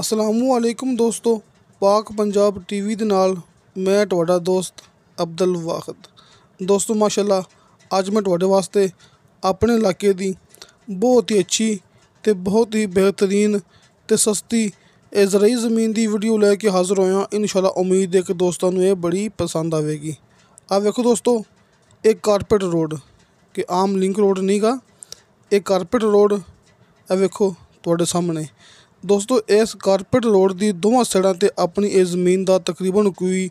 ਅਸਲਾਮੁਅਲੈਕਮ ਦੋਸਤੋ ਪਾਕ ਪੰਜਾਬ ਟੀਵੀ ਦੇ ਨਾਲ ਮੈਂ ਤੁਹਾਡਾ ਦੋਸਤ ਅਬਦੁਲ ਵਾਹਿਦ ਦੋਸਤੋ ਮਾਸ਼ਾਅੱਲਾ ਅੱਜ ਮੈਂ ਤੁਹਾਡੇ ਵਾਸਤੇ ਆਪਣੇ ਇਲਾਕੇ ਦੀ ਬਹੁਤ ਹੀ ਅੱਛੀ ਤੇ ਬਹੁਤ ਹੀ ਬਿਹਤਰੀਨ ਤੇ ਸਸਤੀ ਇਜ਼ਰਾਈ ਜ਼ਮੀਨ ਦੀ ਵੀਡੀਓ ਲੈ ਕੇ ਹਾਜ਼ਰ ਹੋਇਆ ਇਨਸ਼ਾਅੱਲਾ ਉਮੀਦ ਹੈ ਕਿ ਦੋਸਤਾਂ ਨੂੰ ਇਹ ਬੜੀ ਪਸੰਦ ਆਵੇਗੀ ਆ ਵੇਖੋ ਦੋਸਤੋ ਇੱਕ ਕਾਰਪੇਟ ਰੋਡ ਕਿ ਆਮ ਲਿੰਕ ਰੋਡ ਨਹੀਂਗਾ ਇਹ ਕਾਰਪੇਟ ਰੋਡ ਆ ਵੇਖੋ ਤੁਹਾਡੇ ਸਾਹਮਣੇ ਦੋਸਤੋ ਇਸ ਕਾਰਪੇਟ ਰੋਡ ਦੀ ਦੋਵਾਂ ਸਾਈਡਾਂ ਤੇ ਆਪਣੀ ਇਹ ਜ਼ਮੀਨ ਦਾ ਤਕਰੀਬਨ ਕੋਈ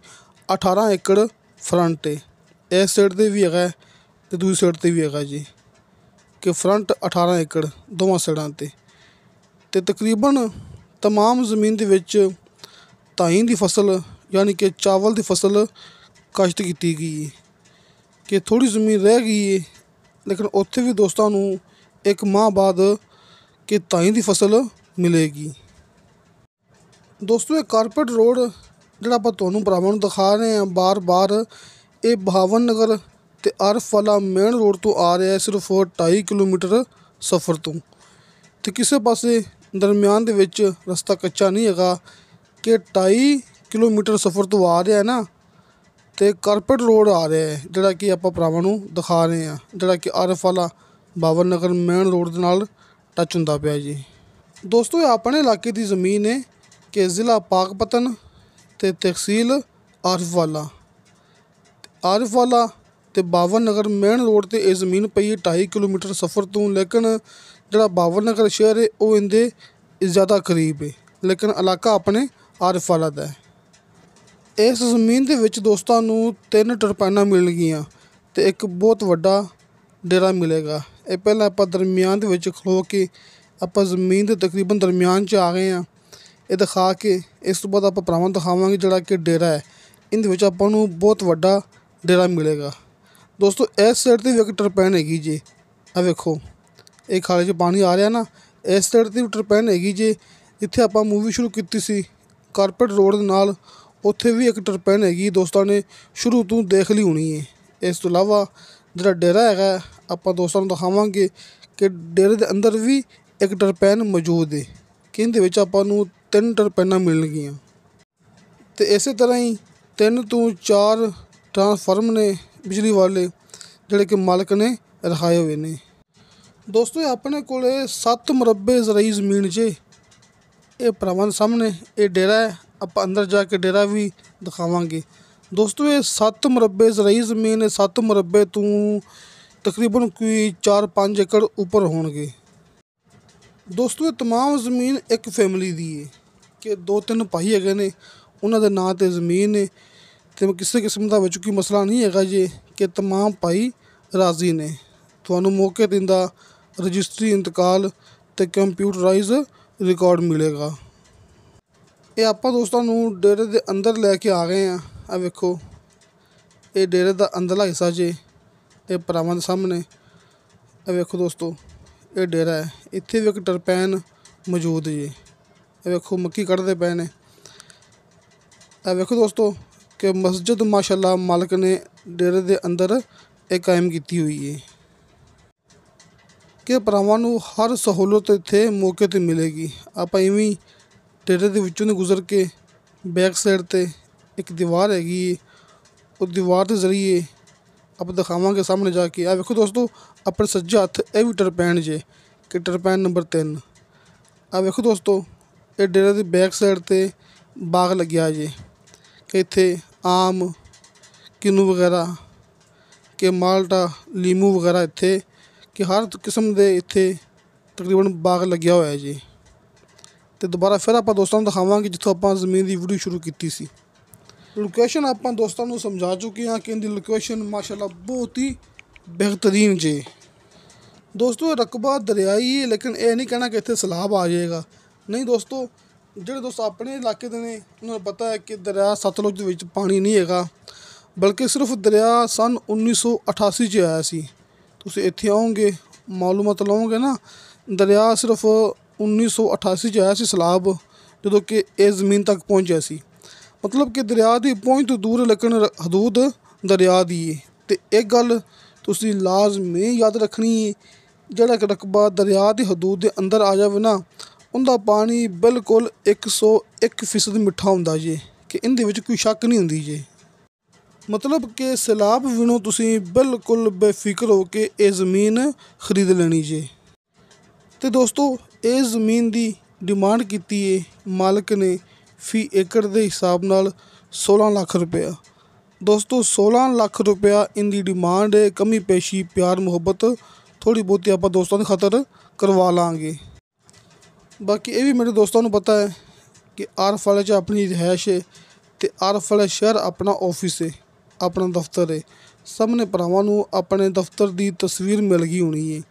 18 ਏਕੜ ਫਰੰਟ ਤੇ ਇਸ ਸਾਈਡ ਤੇ ਵੀ ਹੈਗਾ ਤੇ ਦੂਜੀ ਸਾਈਡ ਤੇ ਵੀ ਹੈਗਾ ਜੀ ਕਿ ਫਰੰਟ 18 ਏਕੜ ਦੋਵਾਂ ਸਾਈਡਾਂ ਤੇ ਤੇ ਤਕਰੀਬਨ तमाम ਜ਼ਮੀਨ ਦੇ ਵਿੱਚ ਧਾਈ ਦੀ ਫਸਲ ਯਾਨੀ ਕਿ ਚਾਵਲ ਦੀ ਫਸਲ ਕਾਸ਼ਤ ਕੀਤੀ ਗਈ ਹੈ ਕਿ ਥੋੜੀ ਜ਼ਮੀਨ ਰਹਿ ਗਈ ਹੈ ਲੇਕਿਨ ਉੱਥੇ ਵੀ ਦੋਸਤਾਂ ਨੂੰ ਇੱਕ ਮਾਹ ਬਾਅਦ ਕਿ ਧਾਈ ਦੀ ਫਸਲ ਮਿਲੇਗੀ ਦੋਸਤੋ ਇਹ ਕਾਰਪਟ ਰੋਡ ਜਿਹੜਾ ਆਪਾਂ ਤੁਹਾਨੂੰ ਭਰਾਵਾਂ ਨੂੰ ਦਿਖਾ ਰਹੇ ਹਾਂ ਬਾਰ-ਬਾਰ ਇਹ ਬਹਾਵਨ ਨਗਰ ਤੇ ਅਰਫ ਵਾਲਾ ਮੇਨ ਰੋਡ ਤੋਂ ਆ ਰਿਹਾ ਸਿਰਫ 2.5 ਕਿਲੋਮੀਟਰ ਸਫ਼ਰ ਤੋਂ ਤੇ ਕਿਸੇ ਪਾਸੇ ਦਰਮਿਆਨ ਦੇ ਵਿੱਚ ਰਸਤਾ ਕੱਚਾ ਨਹੀਂ ਹੈਗਾ ਕਿ 2.5 ਕਿਲੋਮੀਟਰ ਸਫ਼ਰ ਤੋਂ ਆ ਰਿਹਾ ਹੈ ਨਾ ਤੇ ਕਾਰਪਟ ਰੋਡ ਆ ਰਿਹਾ ਜਿਹੜਾ ਕਿ ਆਪਾਂ ਭਰਾਵਾਂ ਨੂੰ ਦਿਖਾ ਰਹੇ ਹਾਂ ਜਿਹੜਾ ਕਿ ਅਰਫ ਵਾਲਾ ਬਾਵਨ ਨਗਰ ਮੇਨ ਰੋਡ ਦੇ ਨਾਲ ਟੱਚ ਹੁੰਦਾ ਪਿਆ ਜੀ ਦੋਸਤੋ ਆਪਣੇ ਇਲਾਕੇ ਦੀ ਜ਼ਮੀਨ ਹੈ ਕਿ ਜ਼ਿਲ੍ਹਾ ਪਾਕਪਤਨ ਤੇ ਤਹਿਸੀਲ ਆਰਫਵਾਲਾ ਆਰਫਵਾਲਾ ਤੇ ਬਾਵਨ ਨਗਰ ਮੇਨ ਰੋਡ ਤੇ ਇਹ ਜ਼ਮੀਨ ਪਈ ਹੈ 2.5 ਕਿਲੋਮੀਟਰ ਸਫ਼ਰ ਤੋਂ ਲੇਕਿਨ ਜਿਹੜਾ ਬਾਵਨ ਨਗਰ ਸ਼ਹਿਰ ਹੈ ਉਹ ਇਹਦੇ ਜ਼ਿਆਦਾ ਕਰੀਬ ਹੈ ਲੇਕਿਨ ਇਲਾਕਾ ਆਪਣੇ ਆਰਫਵਾਲਾ ਦਾ ਹੈ ਇਸ ਜ਼ਮੀਨ ਦੇ ਵਿੱਚ ਦੋਸਤਾਂ ਨੂੰ ਤਿੰਨ ਟਰਪਾਨਾਂ ਮਿਲ ਗਈਆਂ ਤੇ ਇੱਕ ਬਹੁਤ ਵੱਡਾ ਡੇਰਾ ਮਿਲੇਗਾ ਇਹ ਪਹਿਲਾਂ ਆਪਾਂ ਦਰਮਿਆਨ ਦੇ ਵਿੱਚ ਖਲੋ ਕੇ ਆਪਾਂ ਜ਼ਮੀਨ ਦੇ ਤਕਰੀਬਨ ਦਰਮਿਆਨ 'ਚ ਆ ਗਏ ਆ ਇਹ ਦਿਖਾ ਕੇ ਇਸ ਤੋਂ ਬਾਅਦ ਆਪਾਂ ਭਰਾਵਾਂ ਦਿਖਾਵਾਂਗੇ ਜਿਹੜਾ ਕਿ ਡੇਰਾ ਹੈ ਇਹਦੇ ਵਿੱਚ ਆਪਾਂ ਨੂੰ ਬਹੁਤ ਵੱਡਾ ਡੇਰਾ ਮਿਲੇਗਾ ਦੋਸਤੋ ਇਸ ਸਾਈਡ ਤੇ ਵੀ ਇੱਕ ਟਰਪੈਨ ਹੈਗੀ ਜੀ ਆ ਵੇਖੋ ਇਹ ਖਾਲੇ 'ਚ ਪਾਣੀ ਆ ਰਿਹਾ ਨਾ ਇਸ ਸਾਈਡ ਤੇ ਵੀ ਟਰਪੈਨ ਹੈਗੀ ਜੀ ਜਿੱਥੇ ਆਪਾਂ ਮੂਵੀ ਸ਼ੁਰੂ ਕੀਤੀ ਸੀ ਕਾਰਪੇਟ ਰੋਡ ਦੇ ਨਾਲ ਉੱਥੇ ਵੀ ਇੱਕ ਟਰਪੈਨ ਹੈਗੀ ਦੋਸਤਾਂ ਨੇ ਸ਼ੁਰੂ ਤੋਂ ਦੇਖ ਲਈ ਹੋਣੀ ਹੈ ਇਸ ਤੋਂ ਇਲਾਵਾ ਜਿਹੜਾ ਡੇਰਾ ਹੈਗਾ ਆਪਾਂ ਦੋਸਤਾਂ ਨੂੰ ਦਿਖਾਵਾਂਗੇ ਕਿ ਡੇਰੇ ਦੇ ਅੰਦਰ ਵੀ ਇੱਕ ਟਰਪੈਨ ਮੌਜੂਦ ਹੈ ਕਿ ਵਿੱਚ ਆਪਾਂ ਨੂੰ ਤਿੰਨ ਟਰਪੈਨਾਂ ਮਿਲਣਗੀਆਂ ਤੇ ਇਸੇ ਤਰ੍ਹਾਂ ਹੀ ਤਿੰਨ ਤੋਂ ਚਾਰ ਟਰਾਂਸਫਾਰਮ ਨੇ ਬਿਜਲੀ ਵਾਲੇ ਜਿਹੜੇ ਕਿ ਮਾਲਕ ਨੇ ਰਖਾਏ ਹੋਏ ਨੇ ਦੋਸਤੋ ਆਪਣੇ ਕੋਲ 7 ਮਰਬੇ ਜ਼ਰਾਈ ਜ਼ਮੀਨ 'ਚ ਇਹ ਭਰਾਵਾਂ ਸਾਹਮਣੇ ਇਹ ਡੇਰਾ ਹੈ ਆਪਾਂ ਅੰਦਰ ਜਾ ਕੇ ਡੇਰਾ ਵੀ ਦਿਖਾਵਾਂਗੇ ਦੋਸਤੋ ਇਹ 7 ਮਰਬੇ ਜ਼ਰਾਈ ਜ਼ਮੀਨ 7 ਮਰਬੇ ਤੋਂ ਤਕਰੀਬਨ ਕੋਈ 4-5 ਏਕੜ ਉੱਪਰ ਹੋਣਗੇ ਦੋਸਤੋ ਇਹ तमाम ਜ਼ਮੀਨ ਇੱਕ ਫੈਮਿਲੀ ਦੀ ਹੈ ਕਿ ਦੋ ਤਿੰਨ ਭਾਈ ਹੈਗੇ ਨੇ ਉਹਨਾਂ ਦੇ ਨਾਂ ਤੇ ਜ਼ਮੀਨ ਹੈ ਤੇ ਕਿਸੇ ਕਿਸਮ ਦਾ ਵਿੱਚ ਕੋਈ ਮਸਲਾ ਨਹੀਂ ਹੈਗਾ ਜੀ ਕਿ तमाम ਭਾਈ ਰਾਜ਼ੀ ਨੇ ਤੁਹਾਨੂੰ ਮੌਕੇ ਦਿੰਦਾ ਰਜਿਸਟਰੀ ਇੰਤਕਾਲ ਤੇ ਕੰਪਿਊਟਰਾਈਜ਼ ਰਿਕਾਰਡ ਮਿਲੇਗਾ ਇਹ ਆਪਾਂ ਦੋਸਤਾਂ ਨੂੰ ਡੇਰੇ ਦੇ ਅੰਦਰ ਲੈ ਕੇ ਆ ਗਏ ਆ ਆ ਵੇਖੋ ਇਹ ਡੇਰੇ ਦਾ ਅੰਦਰਲਾ ਹਿੱਸਾ ਜੇ ਇਹ ਪ੍ਰਵੰਦ ਸਾਹਮਣੇ ਆ ਵੇਖੋ ਦੋਸਤੋ ਇਹ ਡੇਰਾ ਇੱਥੇ ਵੀ ਇੱਕ ਟਰਪੈਨ ਮੌਜੂਦ ਜੀ ਇਹ ਵੇਖੋ ਮੱਕੀ ਕੱਢਦੇ ਪਏ ਨੇ ਆ ਵੇਖੋ ਦੋਸਤੋ ਕਿ ਮਸਜਿਦ ਮਾਸ਼ਾਅੱਲਾ ਮਾਲਕ ਨੇ ਡੇਰੇ ਦੇ ਅੰਦਰ ਇਹ ਕਾਇਮ ਕੀਤੀ ਹੋਈ ਹੈ ਕਿ ਪਰਵਾਨ ਨੂੰ ਹਰ ਸਹੂਲਤ ਇੱਥੇ ਮੌਕੇ ਤੇ ਮਿਲੇਗੀ ਆਪਾਂ ਇਵੇਂ ਡੇਰੇ ਦੇ ਵਿੱਚੋਂ ਗੁਜ਼ਰ ਕੇ ਬੈਕ ਸਾਈਡ ਤੇ ਇੱਕ ਦੀਵਾਰ ਹੈਗੀ ਉਹ ਦੀਵਾਰ ਦੇ ਜ਼ਰੀਏ ਆਪਾਂ ਦਿਖਾਵਾਂਗੇ ਸਾਹਮਣੇ ਜਾ ਕੇ ਆ ਵੇਖੋ ਦੋਸਤੋ ਆਪਣੇ ਸੱਜੇ ਹੱਥ ਇਹ ਵੀ ਟਰਪੈਨ ਜੇ ਕਿ ਟਰਪੈਨ ਨੰਬਰ 3 ਆ ਵੇਖੋ ਦੋਸਤੋ ਇਹ ਡੇਰੇ ਦੀ ਬੈਕ ਸਾਈਡ ਤੇ ਬਾਗ ਲੱਗਿਆ ਜੇ ਕਿ ਇੱਥੇ ਆਮ ਕਿਨੂ ਵਗੈਰਾ ਕਿ ਮਾਲਟਾ ਲੀਮੂ ਵਗੈਰਾ ਇੱਥੇ ਕਿ ਹਰ ਕਿਸਮ ਦੇ ਇੱਥੇ ਤਕਰੀਬਨ ਬਾਗ ਲੱਗਿਆ ਹੋਇਆ ਜੀ ਤੇ ਦੁਬਾਰਾ ਫਿਰ ਆਪਾਂ ਦੋਸਤਾਂ ਨੂੰ ਦਿਖਾਵਾਂਗੇ ਜਿੱਥੋਂ ਆਪਾਂ ਜ਼ਮੀਨ ਦੀ ਵੀਡੀਓ ਸ਼ੁਰੂ ਕੀਤੀ ਸੀ ਲੋਕੇਸ਼ਨ ਆਪਾਂ ਦੋਸਤਾਂ ਨੂੰ ਸਮਝਾ ਚੁੱਕੇ ਹਾਂ ਕਿ ਇਹਦੀ ਲੋਕੇਸ਼ਨ ਮਾਸ਼ਾਅੱਲਾ ਬਹੁਤ ਹੀ ਬਿਹਤਰੀਨ ਜੇ ਦੋਸਤੋ ਰਕਬਾ ਦਰਿਆਈ ਹੈ ਲੇਕਿਨ ਇਹ ਨਹੀਂ ਕਹਿਣਾ ਕਿ ਇੱਥੇ ਸਲਾਬ ਆ ਜਾਏਗਾ ਨਹੀਂ ਦੋਸਤੋ ਜਿਹੜੇ ਦੋਸਤ ਆਪਣੇ ਇਲਾਕੇ ਦੇ ਨੇ ਉਹਨਾਂ ਨੂੰ ਪਤਾ ਹੈ ਕਿ ਦਰਿਆ ਸਤਲੁਜ ਦੇ ਵਿੱਚ ਪਾਣੀ ਨਹੀਂ ਹੈਗਾ ਬਲਕਿ ਸਿਰਫ ਦਰਿਆ ਸਨ 1988 'ਚ ਆਇਆ ਸੀ ਤੁਸੀਂ ਇੱਥੇ ਆਓਗੇ ਮਾਲੂਮਤ ਲਓਗੇ ਨਾ ਦਰਿਆ ਸਿਰਫ 1988 'ਚ ਆਇਆ ਸੀ ਸਲਾਬ ਜਦੋਂ ਕਿ ਇਹ ਜ਼ਮੀਨ ਤੱਕ ਪਹੁੰਚਿਆ ਸੀ ਮਤਲਬ ਕਿ ਦਰਿਆ ਦੀ ਪਹੁੰਚ ਤੋਂ ਦੂਰ ਲੱਗਣ ਹਦੂਦ ਦਰਿਆ ਦੀ ਹੈ ਤੇ ਇਹ ਗੱਲ ਤੁਸੀਂ ਲਾਜ਼ਮੀ ਯਾਦ ਰੱਖਣੀ ਹੈ ਜਿਹੜਾ ਕਿ ਰਕਬਾ ਦਰਿਆ ਦੀ ਹਦੂਦ ਦੇ ਅੰਦਰ ਆ ਜਾਵੇ ਨਾ ਉਹਦਾ ਪਾਣੀ ਬਿਲਕੁਲ 101% ਮਿੱਠਾ ਹੁੰਦਾ ਜੀ ਕਿ ਇਹਦੇ ਵਿੱਚ ਕੋਈ ਸ਼ੱਕ ਨਹੀਂ ਹੁੰਦੀ ਜੀ ਮਤਲਬ ਕਿ ਸਲਾਬ ਵਿਣੋ ਤੁਸੀਂ ਬਿਲਕੁਲ ਬੇਫਿਕਰ ਹੋ ਕੇ ਇਹ ਜ਼ਮੀਨ ਖਰੀਦ ਲੈਣੀ ਜੀ ਤੇ ਦੋਸਤੋ ਇਹ ਜ਼ਮੀਨ ਦੀ ਡਿਮਾਂਡ ਕੀਤੀ ਹੈ ਮਾਲਕ ਨੇ ਫੀ ਏਕੜ ਦੇ ਹਿਸਾਬ ਨਾਲ 16 ਲੱਖ ਰੁਪਇਆ ਦੋਸਤੋ 16 ਲੱਖ ਰੁਪਇਆ ਇਨ ਦੀ ਡਿਮਾਂਡ ਹੈ ਕਮੀ ਪੇਸ਼ੀ ਪਿਆਰ ਮੁਹੱਬਤ ਥੋੜੀ ਬੋਤੀ ਆਪਾਂ ਦੋਸਤਾਂ ਦੇ ਖਾਤਰ ਕਰਵਾ ਲਾਂਗੇ ਬਾਕੀ ਇਹ ਵੀ ਮੇਰੇ ਦੋਸਤਾਂ ਨੂੰ ਪਤਾ ਹੈ ਕਿ ਆਰਫ ਵਾਲੇ 'ਚ ਆਪਣੀ ਰਹਿائش ਹੈ ਤੇ ਆਰਫ ਵਾਲੇ ਸ਼ਹਿਰ ਆਪਣਾ ਆਫਿਸ ਹੈ ਆਪਣਾ ਦਫ਼ਤਰ ਹੈ ਸਾਹਮਣੇ ਭਰਾਵਾਂ ਨੂੰ ਆਪਣੇ ਦਫ਼ਤਰ ਦੀ ਤਸਵੀਰ ਮਿਲ ਗਈ ਹੋਣੀ ਹੈ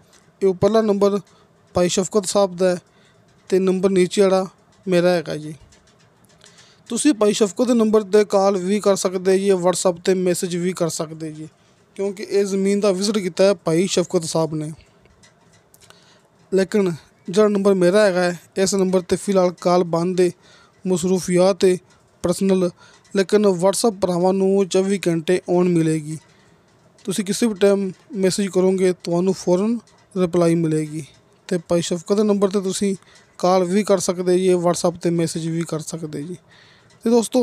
ਇਹ ਉਪਰਲਾ ਨੰਬਰ ਭਾਈ ਸ਼ਫਕਤ ਸਾਹਿਬ ਦਾ ਹੈ ਤੇ ਨੰਬਰ ਨੀਚੇ ਵਾਲਾ ਮੇਰਾ ਹੈਗਾ ਜੀ ਤੁਸੀਂ ਭਾਈ ਸ਼ਫਕਤ ਦੇ ਨੰਬਰ ਤੇ ਕਾਲ ਵੀ ਕਰ ਸਕਦੇ ਜੀ WhatsApp ਤੇ ਮੈਸੇਜ ਵੀ ਕਰ ਸਕਦੇ ਜੀ ਕਿਉਂਕਿ ਇਹ ਜ਼ਮੀਨ ਦਾ ਵਿਜ਼ਿਟ ਕੀਤਾ ਹੈ ਭਾਈ ਸ਼ਫਕਤ ਸਾਹਿਬ ਨੇ ਲੇਕਿਨ ਜਿਹੜਾ ਨੰਬਰ ਮੇਰਾ ਹੈਗਾ ਇਸ ਨੰਬਰ ਤੇ ਫਿਲਹਾਲ ਕਾਲ ਬੰਦ ਦੇ ਮਸਰੂਫੀਆਂ ਤੇ ਪਰਸਨਲ ਲੇਕਿਨ WhatsApp ਭਰਾਵਾਂ ਨੂੰ 24 ਘੰਟੇ ਔਨ ਮਿਲੇਗੀ ਤੁਸੀਂ ਕਿਸੇ ਵੀ ਟਾਈਮ ਮੈਸੇਜ ਕਰੋਗੇ ਤੁਹਾਨੂੰ ਫੌਰਨ ਰਿਪਲਾਈ ਮਿਲੇਗੀ ਤੇ ਭਾਈ ਸ਼ਫਕਤ ਦੇ ਨੰਬਰ ਤੇ ਤੁਸੀਂ ਕਾਲ ਵੀ ਕਰ ਸਕਦੇ ਜੀ WhatsApp ਤੇ ਮੈਸੇਜ ਵੀ ਕਰ ਸਕਦੇ ਜੀ ਤੇ ਦੋਸਤੋ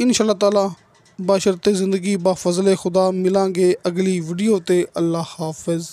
ਇਨਸ਼ਾ ਤਾਲਾ ਬਸ਼ਰਤੇ ਜ਼ਿੰਦਗੀ ਬਾ ਫਜ਼ਲ ਖੁਦਾ ਮਿਲਾਂਗੇ ਅਗਲੀ ਵੀਡੀਓ ਤੇ ਅੱਲਾ ਹਾਫਿਜ਼